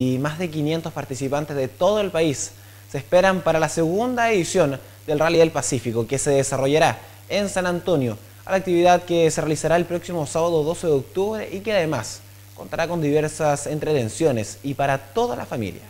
y más de 500 participantes de todo el país se esperan para la segunda edición del Rally del Pacífico que se desarrollará en San Antonio, a la actividad que se realizará el próximo sábado 12 de octubre y que además contará con diversas entretenciones y para toda la familia.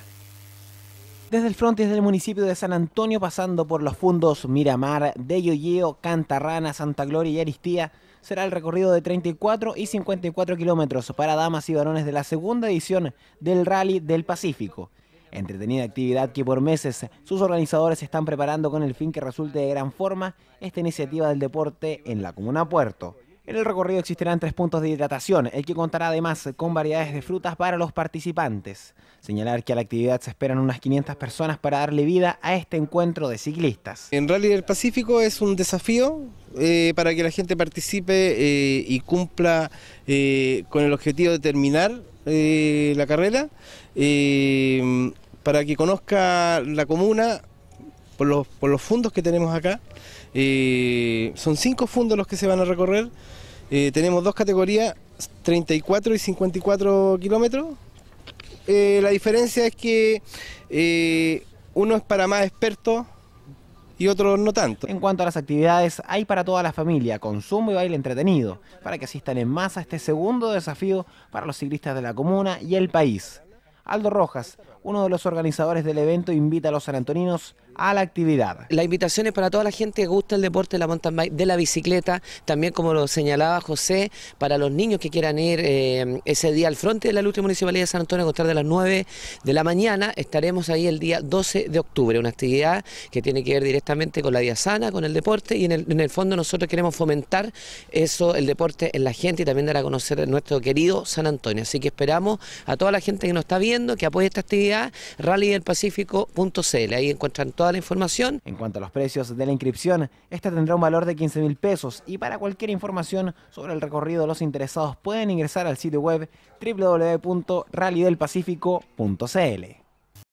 Desde el frontis del municipio de San Antonio, pasando por los fundos Miramar, de Yoyeo, Cantarrana, Santa Gloria y Aristía, será el recorrido de 34 y 54 kilómetros para damas y varones de la segunda edición del Rally del Pacífico. Entretenida actividad que por meses sus organizadores están preparando con el fin que resulte de gran forma esta iniciativa del deporte en la comuna Puerto. En el recorrido existirán tres puntos de hidratación, el que contará además con variedades de frutas para los participantes. Señalar que a la actividad se esperan unas 500 personas para darle vida a este encuentro de ciclistas. En Rally del Pacífico es un desafío eh, para que la gente participe eh, y cumpla eh, con el objetivo de terminar la carrera, para que conozca la comuna por los, por los fondos que tenemos acá. son cinco fondos los que se van a recorrer. tenemos dos categorías, 34 y 54 kilómetros. la diferencia es que uno es para más expertos, y otro no tanto. En cuanto a las actividades, hay para toda la familia consumo y baile entretenido, para que asistan en masa a este segundo desafío para los ciclistas de la comuna y el país. Aldo Rojas, uno de los organizadores del evento, invita a los sanantoninos a la actividad. La invitación es para toda la gente que gusta el deporte de la mountain bike, de la bicicleta, también como lo señalaba José, para los niños que quieran ir eh, ese día al frente de la lucha municipalidad de San Antonio, a contar de las 9 de la mañana, estaremos ahí el día 12 de octubre, una actividad que tiene que ver directamente con la día sana, con el deporte y en el, fondo nosotros queremos fomentar eso, el deporte en la gente y también dar a conocer nuestro querido San Antonio. Así que esperamos a toda la gente que nos está viendo, que apoye esta actividad, rallydelpacífico.cl, ahí encuentran todas la información. En cuanto a los precios de la inscripción, esta tendrá un valor de 15 mil pesos y para cualquier información sobre el recorrido los interesados pueden ingresar al sitio web www.rallydelpacifico.cl.